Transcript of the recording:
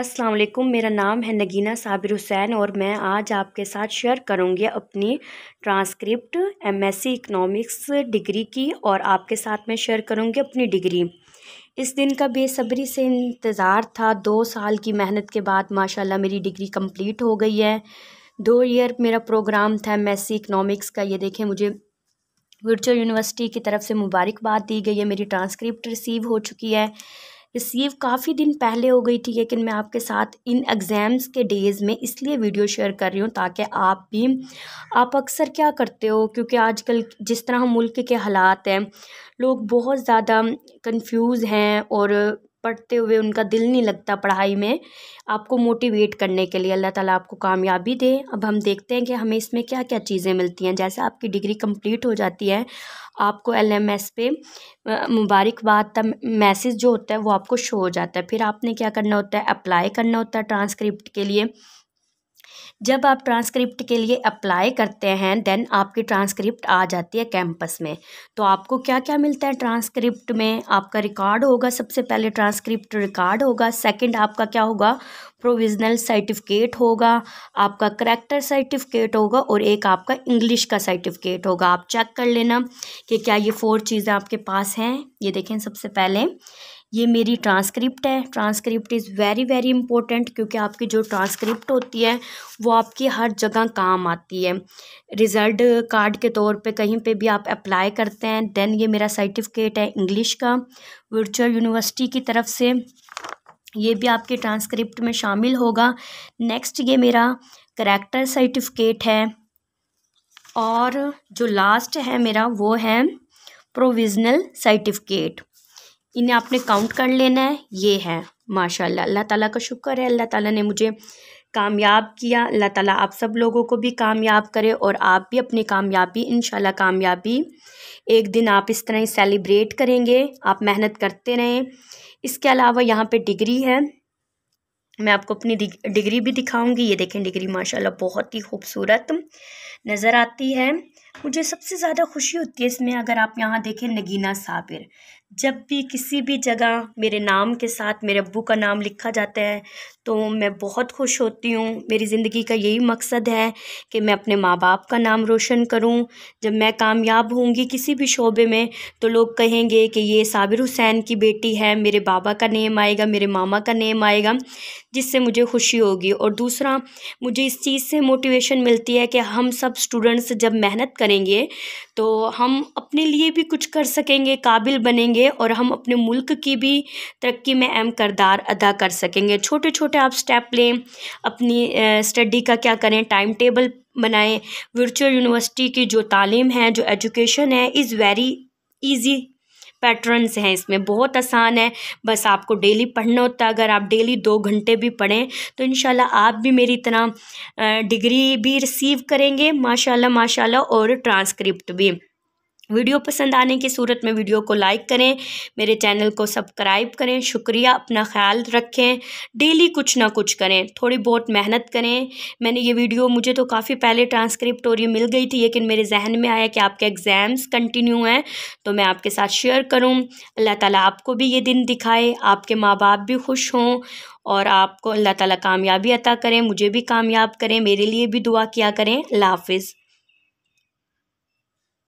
अस्सलाम वालेकुम मेरा नाम है नगीना साबिर हुसैन और मैं आज आपके साथ शेयर करूंगी अपनी ट्रांसक्रिप्ट एमएससी इकोनॉमिक्स डिग्री की और आपके साथ मैं शेयर करूंगी अपनी डिग्री इस दिन का बेसब्री से इंतज़ार था दो साल की मेहनत के बाद माशाल्लाह मेरी डिग्री कंप्लीट हो गई है दो ईयर मेरा प्रोग्राम था एम इकोनॉमिक्स का ये देखें मुझे वर्चुअल यूनिवर्सिटी की तरफ से मुबारकबाद दी गई है मेरी ट्रांसक्रिप्ट रिसीव हो चुकी है रिसीव काफ़ी दिन पहले हो गई थी लेकिन मैं आपके साथ इन एग्ज़ाम्स के डेज़ में इसलिए वीडियो शेयर कर रही हूँ ताकि आप भी आप अक्सर क्या करते हो क्योंकि आजकल जिस तरह मुल्क के हालात हैं लोग बहुत ज़्यादा कंफ्यूज हैं और पढ़ते हुए उनका दिल नहीं लगता पढ़ाई में आपको मोटिवेट करने के लिए अल्लाह ताला आपको कामयाबी दे अब हम देखते हैं कि हमें इसमें क्या क्या चीज़ें मिलती हैं जैसे आपकी डिग्री कंप्लीट हो जाती है आपको एल एम एस पे मुबारकबाद का मैसेज जो होता है वो आपको शो हो जाता है फिर आपने क्या करना होता है अप्लाई करना होता है ट्रांसक्रिप्ट के लिए जब आप ट्रांसक्रिप्ट के लिए अप्लाई करते हैं देन आपकी ट्रांसक्रिप्ट आ जाती है कैंपस में तो आपको क्या क्या मिलता है ट्रांसक्रिप्ट में आपका रिकॉर्ड होगा सबसे पहले ट्रांसक्रिप्ट रिकॉर्ड होगा सेकंड आपका क्या होगा प्रोविजनल सर्टिफिकेट होगा आपका करैक्टर सर्टिफिकेट होगा और एक आपका इंग्लिश का सर्टिफिकेट होगा आप चेक कर लेना कि क्या ये फोर चीज़ें आपके पास हैं ये देखें सबसे पहले ये मेरी ट्रांसक्रिप्ट है transcript is very very important क्योंकि आपकी जो ट्रांसक्रिप्ट होती है वो आपकी हर जगह काम आती है रिज़ल्ट कार्ड के तौर पे कहीं पे भी आप अप्लाई करते हैं देन ये मेरा सर्टिफिकेट है इंग्लिश का वर्चुअल यूनिवर्सिटी की तरफ से ये भी आपके ट्रांसक्रिप्ट में शामिल होगा नेक्स्ट ये मेरा करेक्टर सर्टिफिकेट है और जो लास्ट है मेरा वो है प्रोविज़नल सर्टिफिकेट इन्हें आपने काउंट कर लेना है ये है माशाल्लाह अल्लाह ताला का शुक्र है अल्लाह ताला ने मुझे कामयाब किया अल्लाह ताला आप सब लोगों को भी कामयाब करे और आप भी अपनी कामयाबी इन कामयाबी एक दिन आप इस तरह सेलिब्रेट करेंगे आप मेहनत करते रहें इसके अलावा यहाँ पर डिग्री है मैं आपको अपनी डिग्री भी दिखाऊंगी ये देखें डिग्री माशाल्लाह बहुत ही खूबसूरत नज़र आती है मुझे सबसे ज़्यादा खुशी होती है इसमें अगर आप यहाँ देखें नगीना साबिर जब भी किसी भी जगह मेरे नाम के साथ मेरे अबू का नाम लिखा जाता है तो मैं बहुत खुश होती हूँ मेरी ज़िंदगी का यही मकसद है कि मैं अपने माँ बाप का नाम रोशन करूँ जब मैं कामयाब होंगी किसी भी शोबे में तो लोग कहेंगे कि ये साबिर हुसैन की बेटी है मेरे बाबा का नेम आएगा मेरे मामा का नेम आएगा जिससे मुझे खुशी होगी और दूसरा मुझे इस चीज़ से मोटिवेशन मिलती है कि हम सब स्टूडेंट्स जब मेहनत करेंगे तो हम अपने लिए भी कुछ कर सकेंगे काबिल बनेंगे चाहिए और हम अपने मुल्क की भी तरक्की में अहम करदार अदा कर सकेंगे छोटे छोटे आप स्टेप लें अपनी स्टडी का क्या करें टाइम टेबल बनाएं वर्चुअल यूनिवर्सिटी की जो तालीम है जो एजुकेशन है इज़ वेरी ईजी पैटर्नस हैं इसमें बहुत आसान है बस आपको डेली पढ़ना होता है अगर आप डेली दो घंटे भी पढ़ें तो इन आप भी मेरी तरह डिग्री भी रिसीव करेंगे माशाल्लाह माशाल्लाह और ट्रांसक्रिप्ट भी वीडियो पसंद आने की सूरत में वीडियो को लाइक करें मेरे चैनल को सब्सक्राइब करें शुक्रिया अपना ख्याल रखें डेली कुछ ना कुछ करें थोड़ी बहुत मेहनत करें मैंने ये वीडियो मुझे तो काफ़ी पहले ट्रांसक्रिप्ट और ये मिल गई थी लेकिन मेरे जहन में आया कि आपके एग्ज़ाम्स कंटिन्यू हैं तो मैं आपके साथ शेयर करूँ अल्लाह ताली आपको भी ये दिन दिखाए आपके माँ बाप भी खुश हों और आपको अल्लाह ताली कामयाबी अता करें मुझे भी कामयाब करें मेरे लिए भी दुआ किया करें अल्लाह हाफिज़